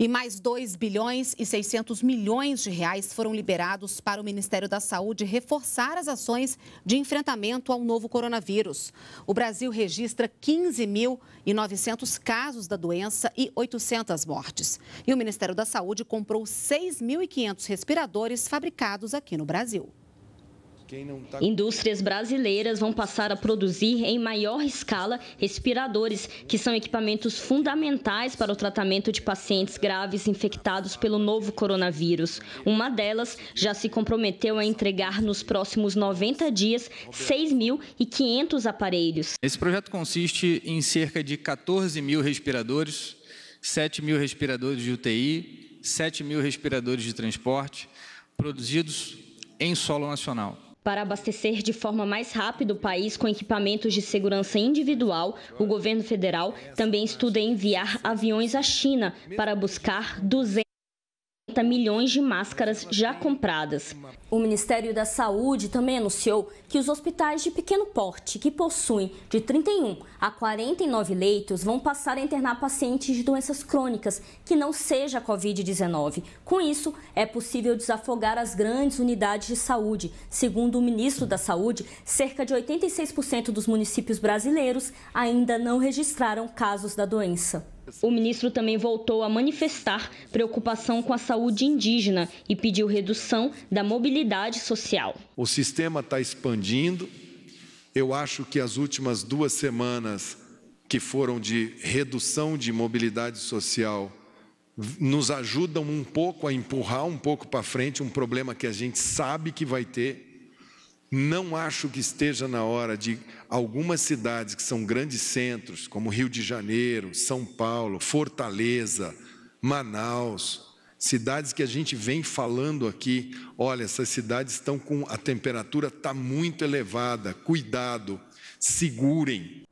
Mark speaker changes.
Speaker 1: E mais 2 bilhões e 600 milhões de reais foram liberados para o Ministério da Saúde reforçar as ações de enfrentamento ao novo coronavírus. O Brasil registra 15.900 casos da doença e 800 mortes. E o Ministério da Saúde comprou 6.500 respiradores fabricados aqui no Brasil. Tá Indústrias brasileiras vão passar a produzir em
Speaker 2: maior escala respiradores, que são equipamentos fundamentais para o tratamento de pacientes graves infectados pelo novo coronavírus. Uma delas já se comprometeu a entregar nos próximos 90 dias 6.500 aparelhos.
Speaker 3: Esse projeto consiste em cerca de 14 mil respiradores, 7 mil respiradores de UTI, 7 mil respiradores de transporte, produzidos em solo nacional.
Speaker 2: Para abastecer de forma mais rápida o país com equipamentos de segurança individual, o governo federal também estuda enviar aviões à China para buscar 200 milhões de máscaras já compradas. O Ministério da Saúde também anunciou que os hospitais de pequeno porte, que possuem de 31 a 49 leitos, vão passar a internar pacientes de doenças crônicas, que não seja a Covid-19. Com isso, é possível desafogar as grandes unidades de saúde. Segundo o ministro da Saúde, cerca de 86% dos municípios brasileiros ainda não registraram casos da doença. O ministro também voltou a manifestar preocupação com a saúde indígena e pediu redução da mobilidade social.
Speaker 4: O sistema está expandindo. Eu acho que as últimas duas semanas, que foram de redução de mobilidade social, nos ajudam um pouco a empurrar um pouco para frente um problema que a gente sabe que vai ter não acho que esteja na hora de algumas cidades que são grandes centros, como Rio de Janeiro, São Paulo, Fortaleza, Manaus, cidades que a gente vem falando aqui, olha, essas cidades estão com a temperatura está muito elevada, cuidado, segurem,